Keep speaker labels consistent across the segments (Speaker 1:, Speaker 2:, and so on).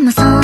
Speaker 1: でもそう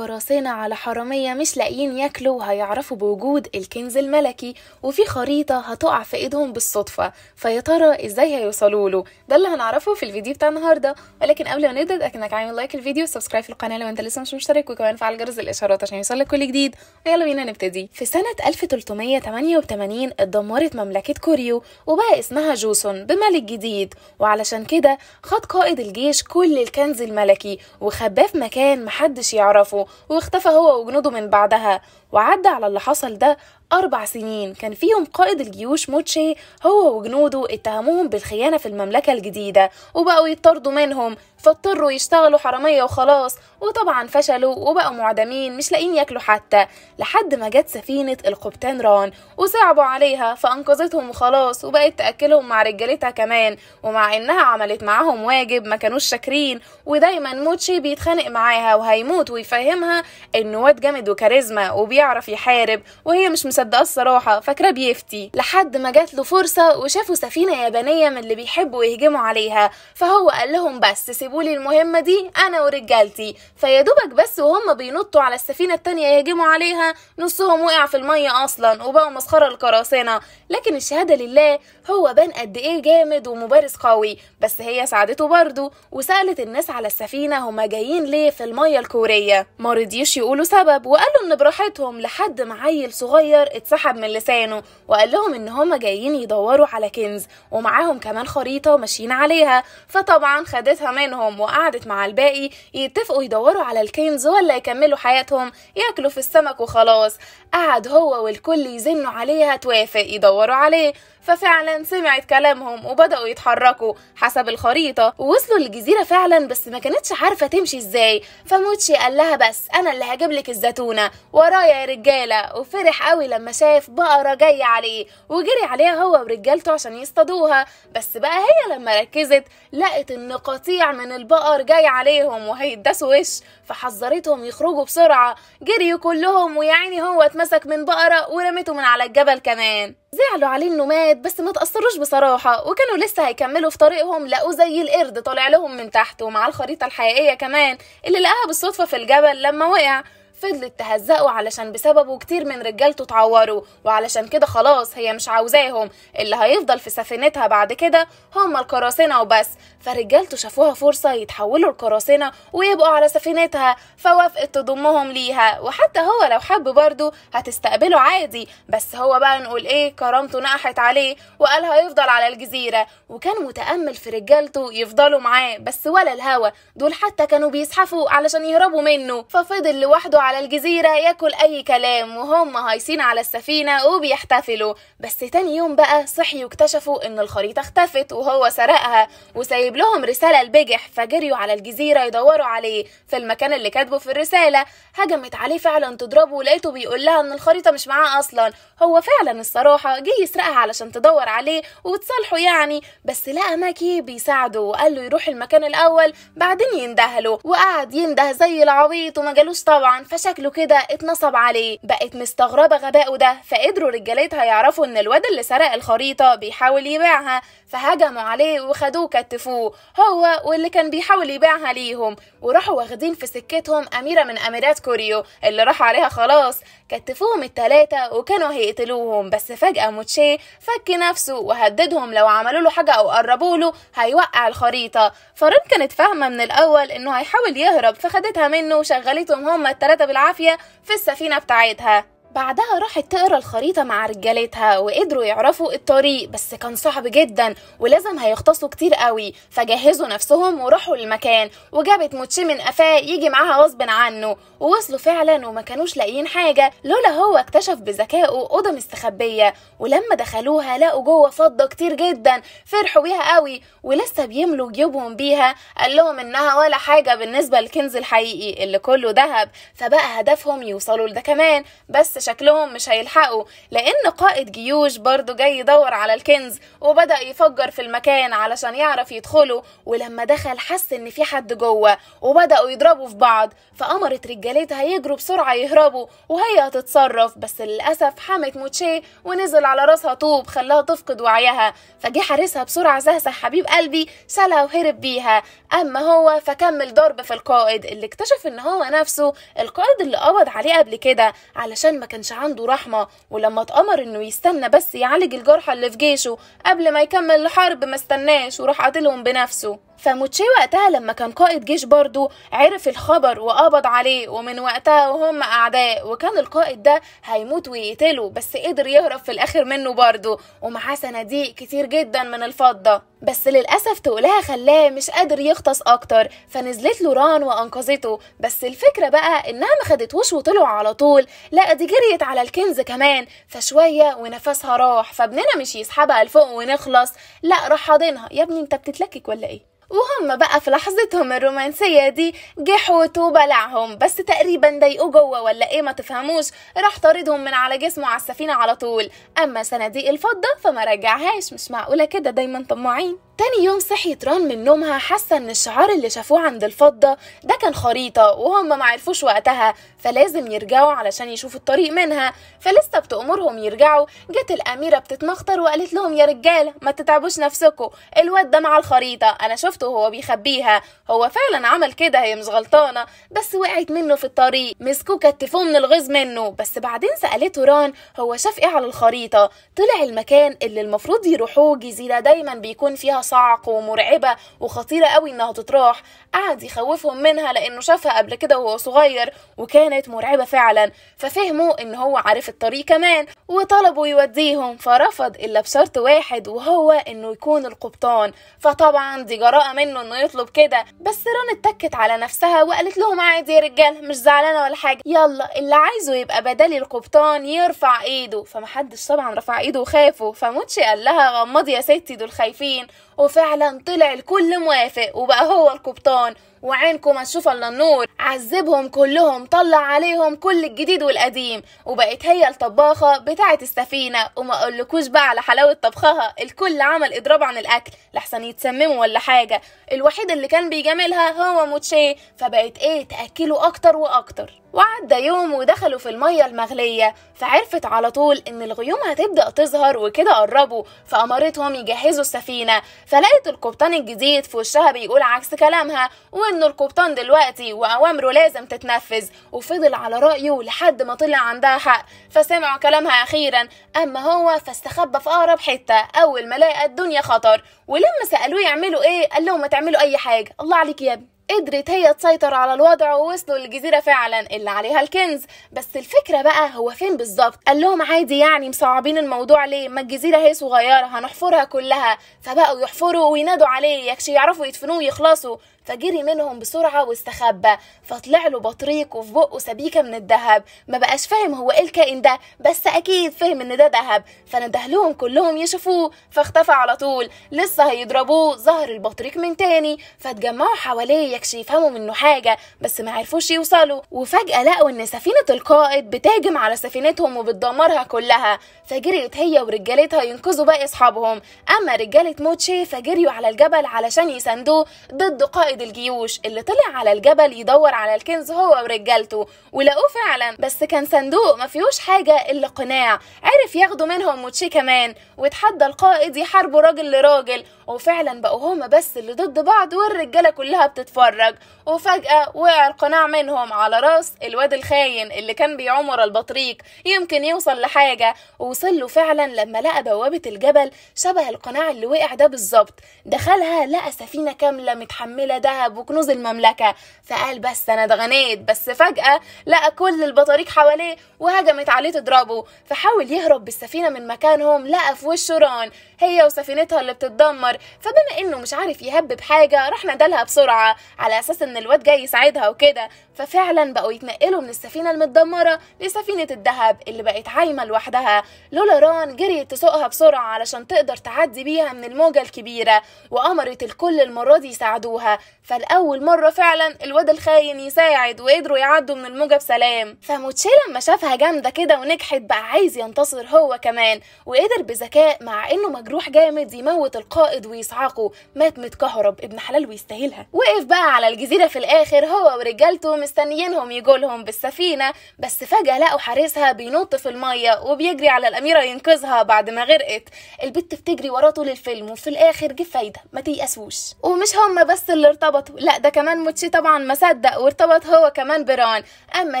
Speaker 1: قراصنة على حرامية مش لاقيين ياكلوا وهيعرفوا بوجود الكنز الملكي وفي خريطة هتقع في ايدهم بالصدفة فيا ترى ازاي هيوصلوا له ده اللي هنعرفه في الفيديو بتاع النهاردة ولكن قبل ما نبدأ انك عامل لايك الفيديو وسبسكرايب القناة لو انت لسه مش مشترك وكمان فعل جرس الاشارات عشان يوصلك كل جديد ويلا بينا نبتدي في سنة 1388 اتدمرت مملكة كوريو وبقى اسمها جوسون بملك جديد وعلشان كده خد قائد الجيش كل الكنز الملكي وخباه في مكان محدش يعرفه واختفى هو وجنوده من بعدها وعدى على اللي حصل ده أربع سنين كان فيهم قائد الجيوش موتشي هو وجنوده اتهموهم بالخيانة في المملكة الجديدة وبقوا يطردوا منهم فاضطروا يشتغلوا حرامية وخلاص وطبعا فشلوا وبقوا معدمين مش لاقيين ياكلوا حتى لحد ما جت سفينة القبطان ران وصعبوا عليها فأنقذتهم وخلاص وبقت تأكلهم مع رجالتها كمان ومع إنها عملت معاهم واجب ما كانوش شاكرين ودايما موتشي بيتخانق معاها وهيموت ويفهمها إن واد جامد وكاريزما وبي بيعرف يحارب وهي مش مصدقة الصراحة فاكرة بيفتي لحد ما جات له فرصة وشافوا سفينة يابانية من اللي بيحبوا يهجموا عليها فهو قال لهم بس سيبولي المهمة دي أنا ورجالتي فيا دوبك بس وهم بينطوا على السفينة التانية يهجموا عليها نصهم وقع في المية أصلا وبقوا مسخرة القراصنة لكن الشهادة لله هو بان قد إيه جامد ومبارز قوي بس هي ساعدته برضه وسألت الناس على السفينة هما جايين ليه في المية الكورية مرضيش يقولوا سبب وقالوا إن براحتهم لهم لحد ما عيل صغير اتسحب من لسانه وقال لهم ان هما جايين يدوروا على كنز ومعاهم كمان خريطة ماشيين عليها فطبعا خدتها منهم وقعدت مع الباقي يتفقوا يدوروا على الكنز ولا يكملوا حياتهم ياكلوا في السمك وخلاص قعد هو والكل يزنوا عليها توافق يدوروا عليه ففعلا سمعت كلامهم وبدأوا يتحركوا حسب الخريطة ووصلوا للجزيرة فعلا بس ما كانتش عارفة تمشي ازاي فموتشي قال لها بس أنا اللي هجيب لك الزتونة ورايا يا رجالة وفرح قوي لما شاف بقرة جاية عليه وجري عليها هو ورجالته عشان يصطادوها بس بقى هي لما ركزت لقت إن قطيع من البقر جاي عليهم وهيدسوا وش فحذرتهم يخرجوا بسرعة جريوا كلهم ويعني هو اتمسك من بقرة ورمته من على الجبل كمان زعلوا عليه انه مات بس ما تأثروش بصراحة وكانوا لسه هيكملوا في طريقهم لقوا زي القرد طالع لهم من تحت ومع الخريطة الحقيقية كمان اللي لقاها بالصدفة في الجبل لما وقع فضلت تهزقوا علشان بسببه كتير من رجالته اتعوروا وعلشان كده خلاص هي مش عاوزاهم اللي هيفضل في سفينتها بعد كده هم القراصنة وبس فرجالته شافوها فرصة يتحولوا لقراصنة ويبقوا على سفينتها فوافقت تضمهم ليها وحتى هو لو حب برضه هتستقبله عادي بس هو بقى نقول ايه كرامته نقحت عليه وقال هيفضل على الجزيرة وكان متأمل في رجالته يفضلوا معاه بس ولا الهوا دول حتى كانوا بيزحفوا علشان يهربوا منه ففضل لوحده على الجزيرة ياكل أي كلام وهم هايصين على السفينة وبيحتفلوا بس تاني يوم بقى صحي واكتشفوا إن الخريطة اختفت وهو سرقها وسايب لهم رسالة لبجح فجريوا على الجزيرة يدوروا عليه في المكان اللي كاتبه في الرسالة هجمت عليه فعلا تضربه ولقيته بيقول لها إن الخريطة مش معاه أصلا هو فعلا الصراحة جه يسرقها علشان تدور عليه وتصالحه يعني بس لقى ماكي بيساعده وقال له يروح المكان الأول بعدين يندهله وقعد ينده زي العبيط ومجالوش طبعا شكله كده اتنصب عليه بقت مستغربه غبائه ده فقدروا رجالتها يعرفوا ان الواد اللي سرق الخريطه بيحاول يبيعها فهجموا عليه وخدوه كتفوه هو واللي كان بيحاول يبيعها ليهم وراحوا واخدين في سكتهم اميره من اميرات كوريو اللي راح عليها خلاص كتفوهم التلاتة وكانوا هيقتلوهم بس فجأة موتشي فك نفسه وهددهم لو عملوا له حاجة أو قربوا له هيوقع الخريطة فرين كانت فاهمة من الأول إنه هيحاول يهرب فخدتها منه وشغلتهم هما التلاتة بالعافية في السفينة بتاعتها بعدها راحت تقرا الخريطة مع رجالتها وقدروا يعرفوا الطريق بس كان صعب جدا ولازم هيختصوا كتير قوي فجهزوا نفسهم وراحوا المكان وجابت موتشي من قفاه يجي معاها غصب عنه ووصلوا فعلا وما كانوش لاقيين حاجة لولا هو اكتشف بذكائه أوضة مستخبية ولما دخلوها لقوا جوه فضة كتير جدا فرحوا بيها قوي ولسه بيملوا جيوبهم بيها قال لهم إنها ولا حاجة بالنسبة للكنز الحقيقي اللي كله ذهب فبقى هدفهم يوصلوا لده كمان بس شكلهم مش هيلحقوا لأن قائد جيوش برضه جاي يدور على الكنز وبدأ يفجر في المكان علشان يعرف يدخله ولما دخل حس إن في حد جوه وبدأوا يضربوا في بعض فأمرت رجالتها يجروا بسرعة يهربوا وهي هتتصرف بس للأسف حمت موتشي ونزل على راسها طوب خلاها تفقد وعيها فجه حارسها بسرعة زهزه حبيب قلبي سالها وهرب بيها أما هو فكمل ضرب في القائد اللي اكتشف إن هو نفسه القائد اللي قبض عليه قبل كده علشان ما كانش عنده رحمة ولما اتأمر انه يستنى بس يعالج الجرحى اللي في جيشه قبل ما يكمل الحرب ما استناش وراح قاتلهم بنفسه فموتشي وقتها لما كان قائد جيش برضه عرف الخبر وقبض عليه ومن وقتها وهم اعداء وكان القائد ده هيموت ويقتله بس قدر يهرب في الاخر منه برضه ومعاه صناديق كتير جدا من الفضه بس للاسف تقولها خلاه مش قادر يغطس اكتر فنزلت له ران وانقذته بس الفكره بقى انها ما خدتهوش وطلع على طول لا دي جريت على الكنز كمان فشويه ونفسها راح فابننا مش يسحبها لفوق ونخلص لا راح حاضنها يا ابني انت بتتلكك ولا ايه وهم بقى في لحظتهم الرومانسية دي جه وبلعهم بس تقريبا ضايقوه جوه ولا ايه ما تفهموش راح طاردهم من على جسمه على السفينة على طول أما صناديق الفضة فما رجعهاش مش معقولة كده دايما طماعين تاني يوم صحيت ران من نومها حاسه ان الشعار اللي شافوه عند الفضه ده كان خريطه وهم ما عرفوش وقتها فلازم يرجعوا علشان يشوفوا الطريق منها فلسه بتأمرهم يرجعوا جت الاميره بتتمخطر وقالت لهم يا رجاله ما تتعبوش نفسكم الواد ده مع الخريطه انا شفته وهو بيخبيها هو فعلا عمل كده هي مش غلطانه بس وقعت منه في الطريق مسكوه كتفوه من الغيظ منه بس بعدين سالته ران هو شاف ايه على الخريطه طلع المكان اللي المفروض يروحوه جزيره دايما بيكون فيها صعق ومرعبه وخطيره قوي انها تتراح قعد يخوفهم منها لانه شافها قبل كده وهو صغير وكانت مرعبه فعلا ففهموا ان هو عارف الطريق كمان وطلبوا يوديهم فرفض الا بشرط واحد وهو انه يكون القبطان فطبعا دي جراءه منه انه يطلب كده بس رون اتكت على نفسها وقالت لهم عادي يا رجاله مش زعلانه ولا حاجه يلا اللي عايزه يبقى بدالي القبطان يرفع ايده فمحدش طبعا رفع ايده وخافه فموتشي قال لها غمضي يا ستي دول خايفين وفعلا طلع الكل موافق وبقى هو القبطان وعينكم هتشوف الا النور عذبهم كلهم طلع عليهم كل الجديد والقديم وبقت هي الطباخه بتاعه السفينه وما اقولكوش بقى على حلاوه طبخها الكل عمل اضراب عن الاكل لحسن يتسمموا ولا حاجه الوحيد اللي كان بيجاملها هو موتشي فبقت ايه تاكله اكتر واكتر وعدى يوم ودخلوا في المية المغلية فعرفت على طول إن الغيوم هتبدأ تظهر وكده قربوا فأمرتهم يجهزوا السفينة فلقت القبطان الجديد في وشها بيقول عكس كلامها انه القبطان دلوقتي واوامره لازم تتنفذ وفضل على رايه لحد ما طلع عندها حق فسمعوا كلامها اخيرا اما هو فاستخبى في اقرب حته اول ما لقى الدنيا خطر ولما سالوه يعملوا ايه قال لهم ما تعملوا اي حاجه الله عليك يا ابني قدرت هي تسيطر على الوضع ووصلوا للجزيرة فعلا اللي عليها الكنز بس الفكرة بقى هو فين بالظبط قال لهم عادي يعني مصعبين الموضوع ليه ما الجزيرة هي صغيرة هنحفرها كلها فبقوا يحفروا وينادوا عليه يكش يعرفوا يدفنوه ويخلصوا فجري منهم بسرعة واستخبى فطلع له بطريق وفي بقه سبيكة من الذهب ما بقاش فاهم هو ايه الكائن ده بس اكيد فهم ان ده ذهب فنده لهم كلهم يشوفوه فاختفى على طول لسه هيضربوه ظهر البطريق من تاني فاتجمعوا حواليه كانش يفهموا منه حاجه بس ما عرفوش يوصلوا وفجاه لقوا ان سفينه القائد بتهجم على سفينتهم وبتدمرها كلها فجريت هي ورجالتها ينقذوا باقي اصحابهم اما رجاله موتشي فجريوا على الجبل علشان يساندوه ضد قائد الجيوش اللي طلع على الجبل يدور على الكنز هو ورجالته ولقوه فعلا بس كان صندوق ما فيهوش حاجه الا قناع عرف ياخدوا منهم موتشي كمان واتحدى القائد يحاربوا راجل لراجل وفعلا بقوا هما بس اللي ضد بعض والرجاله كلها بتتفرج بيتفرج وفجأة وقع القناع منهم على راس الواد الخاين اللي كان بيعمر البطريق يمكن يوصل لحاجة ووصل له فعلا لما لقى بوابة الجبل شبه القناع اللي وقع ده بالظبط دخلها لقى سفينة كاملة متحملة ذهب وكنوز المملكة فقال بس أنا اتغنيت بس فجأة لقى كل البطاريق حواليه وهجمت عليه تضربه فحاول يهرب بالسفينة من مكانهم لقى في وشه ران هي وسفينتها اللي بتتدمر فبما إنه مش عارف يهبب حاجة راح ندلها بسرعة على اساس ان الواد جاي يساعدها وكده ففعلا بقوا يتنقلوا من السفينة المتدمرة لسفينة الذهب اللي بقت عايمة لوحدها لولا ران جريت تسوقها بسرعة علشان تقدر تعدي بيها من الموجة الكبيرة وأمرت الكل المرة دي يساعدوها فالأول مرة فعلا الواد الخاين يساعد وقدروا يعدوا من الموجة بسلام فموتشي لما شافها جامدة كده ونجحت بقى عايز ينتصر هو كمان وقدر بذكاء مع إنه مجروح جامد يموت القائد ويصعقه مات متكهرب ابن حلال ويستاهلها وقف بقى على الجزيرة في الآخر هو ورجالته مستنيينهم يقولهم بالسفينة بس فجأة لقوا حارسها بينط في المية وبيجري على الأميرة ينقذها بعد ما غرقت البت بتجري وراه طول الفيلم وفي الآخر جه فايدة ما تيأسوش ومش هما بس اللي ارتبطوا لا ده كمان موتشي طبعا ما صدق وارتبط هو كمان بران أما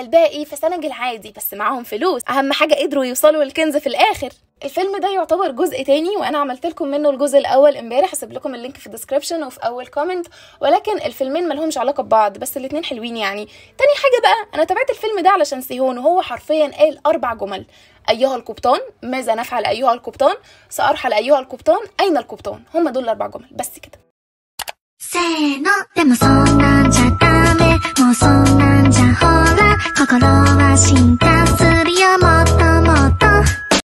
Speaker 1: الباقي فسنجل عادي بس معاهم فلوس أهم حاجة قدروا يوصلوا الكنز في الآخر الفيلم ده يعتبر جزء تاني وانا عملت لكم منه الجزء الاول امبارح هسيب لكم اللينك في الديسكربشن وفي اول كومنت ولكن الفيلمين ملهمش علاقه ببعض بس الاتنين حلوين يعني تاني حاجه بقى انا تابعت الفيلم ده علشان سيهون وهو حرفيا قال اربع جمل ايها القبطان ماذا نفعل ايها القبطان سارحل ايها القبطان اين القبطان هم دول الاربع جمل بس كده سينو